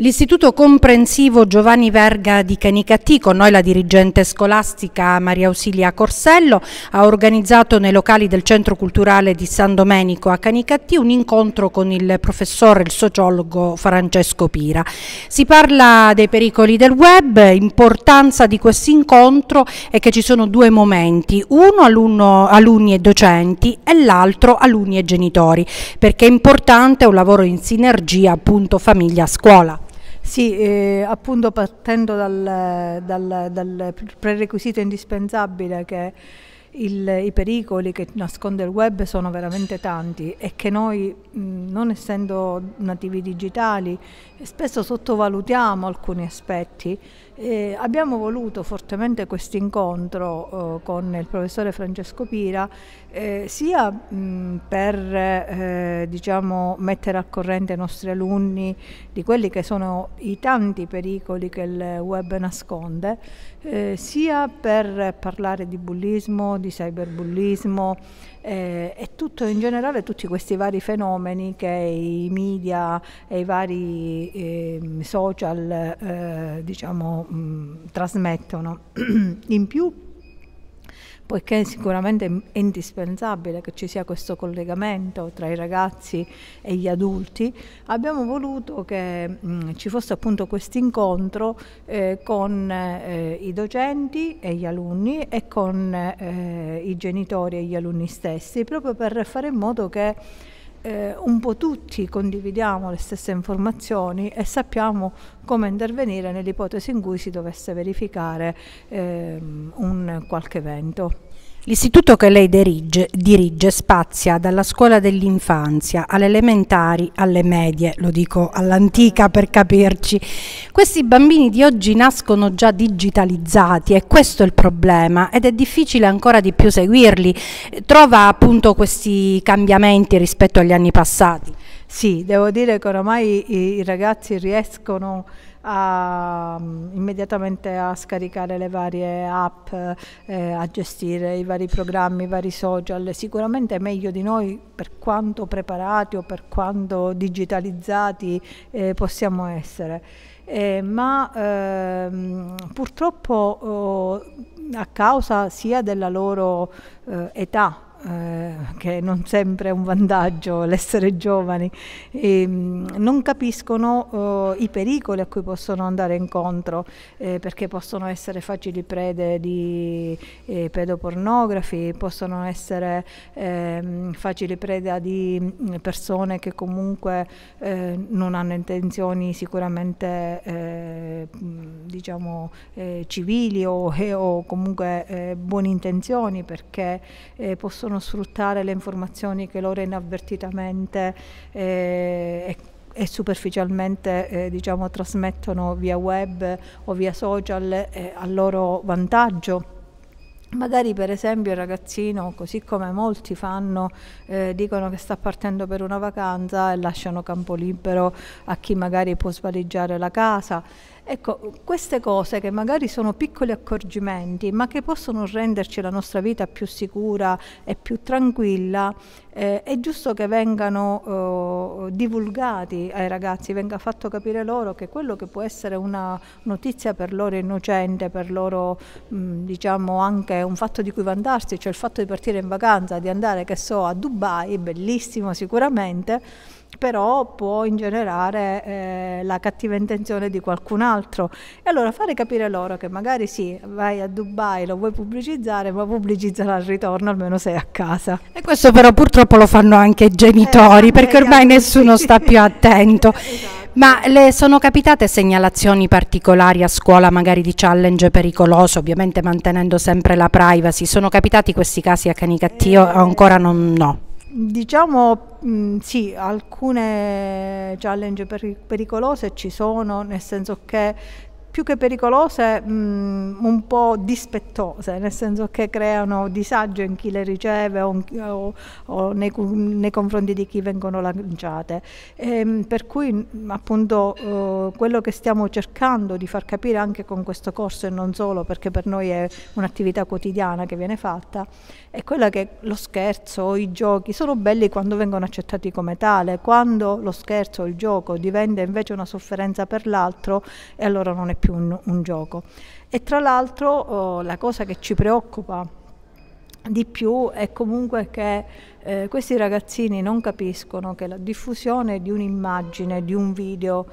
L'Istituto Comprensivo Giovanni Verga di Canicattì, con noi la dirigente scolastica Maria Ausilia Corsello, ha organizzato nei locali del Centro Culturale di San Domenico a Canicattì un incontro con il professore, il sociologo Francesco Pira. Si parla dei pericoli del web, importanza di questo incontro è che ci sono due momenti, uno alunno, alunni e docenti e l'altro alunni e genitori, perché è importante un lavoro in sinergia appunto famiglia-scuola. Sì, eh, appunto partendo dal, dal, dal, prerequisito indispensabile che il, i pericoli che nasconde il web sono veramente tanti e che noi, mh, non essendo nativi digitali, spesso sottovalutiamo alcuni aspetti eh, abbiamo voluto fortemente questo incontro eh, con il professore Francesco Pira eh, sia mh, per eh, diciamo, mettere a corrente i nostri alunni di quelli che sono i tanti pericoli che il web nasconde, eh, sia per parlare di bullismo, di cyberbullismo eh, e tutto in generale tutti questi vari fenomeni che i media e i vari ehm, social diciamo mh, mm, trasmettono. In più, poiché sicuramente è indispensabile che ci sia questo collegamento tra i ragazzi e gli adulti, abbiamo voluto che mh, mm, ci fosse appunto questo incontro eh, con eh, i docenti e gli alunni e con eh, i genitori e gli alunni stessi, proprio per fare in modo che eh, un po' tutti condividiamo le stesse informazioni e sappiamo come intervenire nell'ipotesi in cui si dovesse verificare eh, un qualche evento. L'istituto che lei dirige, dirige, spazia dalla scuola dell'infanzia alle elementari, alle medie, lo dico all'antica per capirci. Questi bambini di oggi nascono già digitalizzati e questo è il problema ed è difficile ancora di più seguirli. Trova appunto questi cambiamenti rispetto agli anni passati. Sì, devo dire che oramai i ragazzi riescono a, immediatamente a scaricare le varie app, eh, a gestire i vari programmi, i vari social, sicuramente meglio di noi per quanto preparati o per quanto digitalizzati eh, possiamo essere. Eh, ma ehm, purtroppo oh, a causa sia della loro eh, età eh, che non sempre è un vantaggio l'essere giovani, e, ehm, non capiscono eh, i pericoli a cui possono andare incontro eh, perché possono essere facili prede di eh, pedopornografi, possono essere ehm, facili prede di mm, persone che comunque eh, non hanno intenzioni sicuramente mm, diciamo civili o, o comunque buone intenzioni perché possono possono sfruttare le informazioni che loro inavvertitamente eh, e superficialmente eh, diciamo, trasmettono via web o via social eh, a loro vantaggio. Magari per esempio il ragazzino, così come molti fanno, eh, dicono che sta partendo per una vacanza e lasciano campo libero a chi magari può svaligiare la casa. Ecco, queste cose che magari sono piccoli accorgimenti, ma che possono renderci la nostra vita più sicura e più tranquilla, eh, è giusto che vengano eh, divulgati ai ragazzi, venga fatto capire loro che quello che può essere una notizia per loro innocente, per loro mh, diciamo anche un fatto di cui vantarsi, cioè il fatto di partire in vacanza, di andare che so a Dubai, bellissimo sicuramente, però può ingenerare eh, la cattiva intenzione di qualcun altro. E allora fare capire loro che magari sì, vai a Dubai, lo vuoi pubblicizzare, ma pubblicizzalo al ritorno, almeno sei a casa. E questo però purtroppo lo fanno anche i genitori, eh, perché eh, ormai anche... Eh, nessuno sta più attento. esatto. Ma le sono capitate segnalazioni particolari a scuola, magari di challenge pericoloso, ovviamente mantenendo sempre la privacy? Sono capitati questi casi a Canicattio? Eh, ancora non, no. Diciamo mh, mm, sì, alcune challenge pericolose ci sono, nel senso che più che pericolose, mh, mm, un po' dispettose, nel senso che creano disagio in chi le riceve o, o, o nei, nei, confronti di chi vengono lanciate. E, ehm, per cui mm, appunto eh, quello che stiamo cercando di far capire anche con questo corso e non solo, perché per noi è un'attività quotidiana che viene fatta, è quella che lo scherzo o i giochi sono belli quando vengono accettati come tale, quando lo scherzo o il gioco diventa invece una sofferenza per l'altro e allora non è più più un, un gioco. E tra l'altro eh, la cosa che ci preoccupa di più è comunque che eh, questi ragazzini non capiscono che la diffusione di un'immagine, di un video,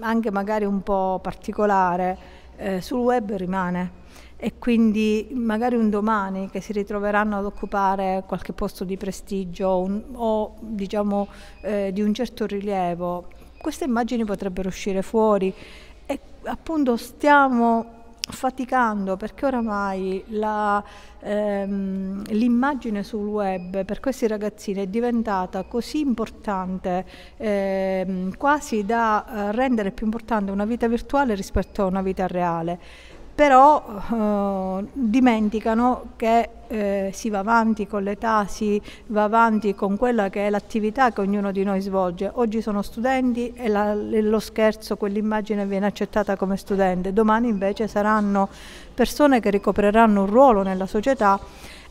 anche magari un po' particolare, eh, sul web rimane e quindi magari un domani che si ritroveranno ad occupare qualche posto di prestigio un, o diciamo eh, di un certo rilievo, queste immagini potrebbero uscire fuori appunto stiamo faticando perché oramai ehm, l'immagine ehm, sul web per questi ragazzini è diventata così importante ehm, quasi da eh, rendere più importante una vita virtuale rispetto a una vita reale però eh, dimenticano che eh, si va avanti con l'età, si va avanti con quella che è l'attività che ognuno di noi svolge. Oggi sono studenti e la, lo scherzo, quell'immagine viene accettata come studente, domani invece saranno persone che ricopreranno un ruolo nella società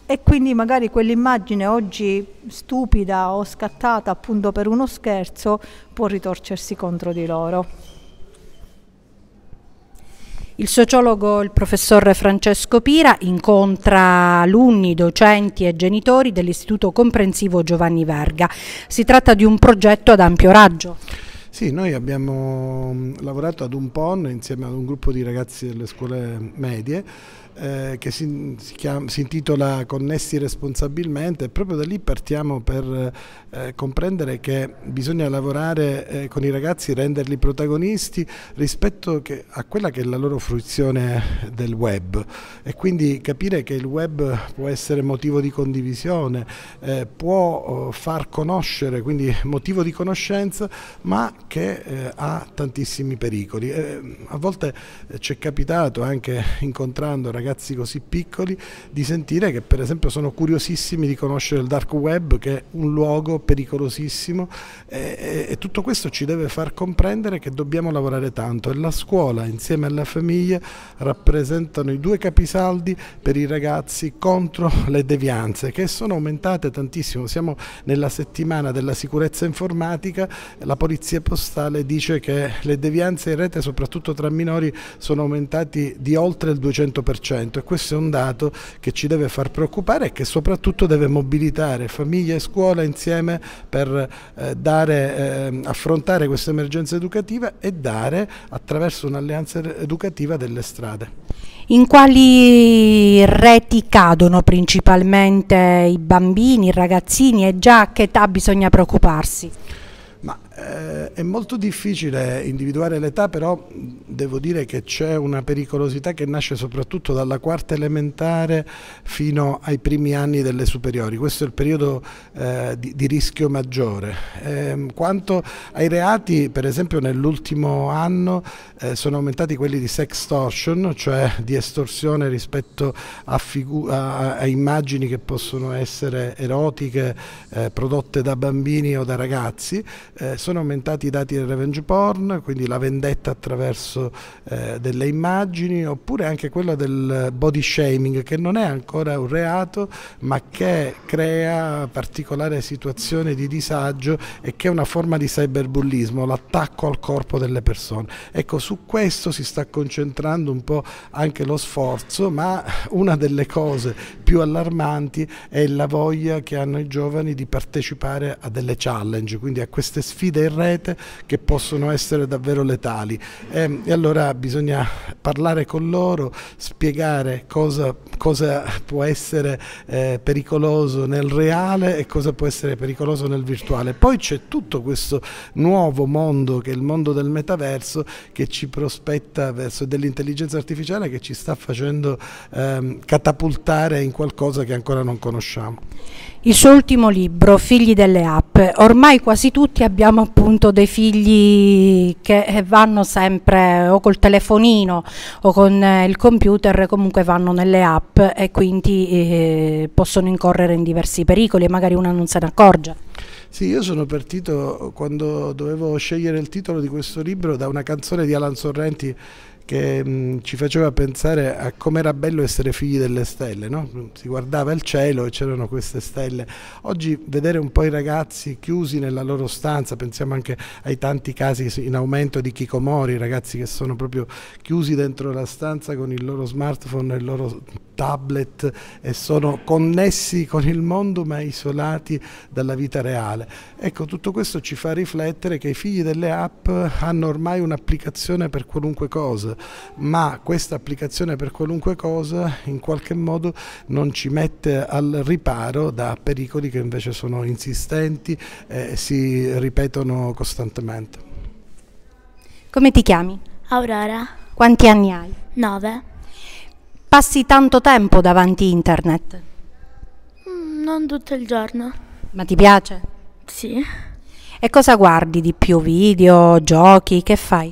e quindi magari quell'immagine oggi stupida o scattata appunto per uno scherzo può ritorcersi contro di loro. Il sociologo, il professor Francesco Pira, incontra alunni, docenti e genitori dell'Istituto Comprensivo Giovanni Verga. Si tratta di un progetto ad ampio raggio. Sì, noi abbiamo mm, lavorato ad un PON insieme ad un gruppo di ragazzi delle scuole medie eh, che si, si, chiama, si, intitola Connessi responsabilmente e proprio da lì partiamo per eh, comprendere che bisogna lavorare eh, con i ragazzi, renderli protagonisti rispetto che, a quella che è la loro fruizione del web e quindi capire che il web può essere motivo di condivisione, eh, può oh, far conoscere, quindi motivo di conoscenza, ma che eh, ha tantissimi pericoli. Eh, a volte eh, ci è capitato anche incontrando ragazzi così piccoli di sentire che per esempio sono curiosissimi di conoscere il dark web che è un luogo pericolosissimo e, eh, eh, e tutto questo ci deve far comprendere che dobbiamo lavorare tanto e la scuola insieme alla famiglia rappresentano i due capisaldi per i ragazzi contro le devianze che sono aumentate tantissimo. Siamo nella settimana della sicurezza informatica, la polizia postale postale dice che le devianze in rete, soprattutto tra minori, sono aumentate di oltre il 200% e questo è un dato che ci deve far preoccupare e che soprattutto deve mobilitare famiglie e scuola insieme per eh, dare, ehm, affrontare questa emergenza educativa e dare attraverso un'alleanza educativa delle strade. In quali reti cadono principalmente i bambini, i ragazzini e già a che età bisogna preoccuparsi? Ma eh, è molto difficile individuare l'età, però devo dire che c'è una pericolosità che nasce soprattutto dalla quarta elementare fino ai primi anni delle superiori. Questo è il periodo eh, di, di, rischio maggiore. Eh, quanto ai reati, per esempio nell'ultimo anno eh, sono aumentati quelli di sextortion, cioè di estorsione rispetto a, a, a immagini che possono essere erotiche, eh, prodotte da bambini o da ragazzi eh, sono aumentati i dati del revenge porn, quindi la vendetta attraverso eh, delle immagini, oppure anche quella del body shaming, che non è ancora un reato, ma che crea particolare situazione di disagio e che è una forma di cyberbullismo, l'attacco al corpo delle persone. Ecco, su questo si sta concentrando un po' anche lo sforzo, ma una delle cose più allarmanti è la voglia che hanno i giovani di partecipare a delle challenge, quindi a queste sfide in rete che possono essere davvero letali e, ehm, e allora bisogna parlare con loro, spiegare cosa, cosa può essere eh, pericoloso nel reale e cosa può essere pericoloso nel virtuale. Poi c'è tutto questo nuovo mondo che è il mondo del metaverso che ci prospetta verso dell'intelligenza artificiale che ci sta facendo ehm, catapultare in qualcosa che ancora non conosciamo. Il suo ultimo libro, Figli delle app, ormai quasi tutti abbiamo abbiamo appunto dei figli che eh, vanno sempre o col telefonino o con eh, il computer, comunque vanno nelle app e quindi eh, possono incorrere in diversi pericoli e magari una non se ne accorge. Sì, io sono partito quando dovevo scegliere il titolo di questo libro da una canzone di Alan Sorrenti che mh, mm, ci faceva pensare a com'era bello essere figli delle stelle, no? si guardava il cielo e c'erano queste stelle. Oggi vedere un po' i ragazzi chiusi nella loro stanza, pensiamo anche ai tanti casi in aumento di chicomori, ragazzi che sono proprio chiusi dentro la stanza con il loro smartphone e il loro tablet e sono connessi con il mondo ma isolati dalla vita reale. Ecco, tutto questo ci fa riflettere che i figli delle app hanno ormai un'applicazione per qualunque cosa, ma questa applicazione per qualunque cosa in qualche modo non ci mette al riparo da pericoli che invece sono insistenti e si ripetono costantemente. Come ti chiami? Aurora. Quanti anni hai? 9. Passi tanto tempo davanti internet? Mm, non tutto il giorno. Ma ti piace? Sì. E cosa guardi di più? Video, giochi? Che fai?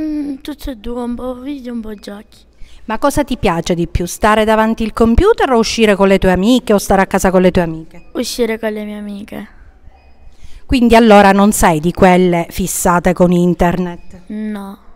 Mm, tutto e due, un po' video, un po' giochi. Ma cosa ti piace di più? Stare davanti al computer o uscire con le tue amiche o stare a casa con le tue amiche? Uscire con le mie amiche. Quindi allora non sei di quelle fissate con internet? No.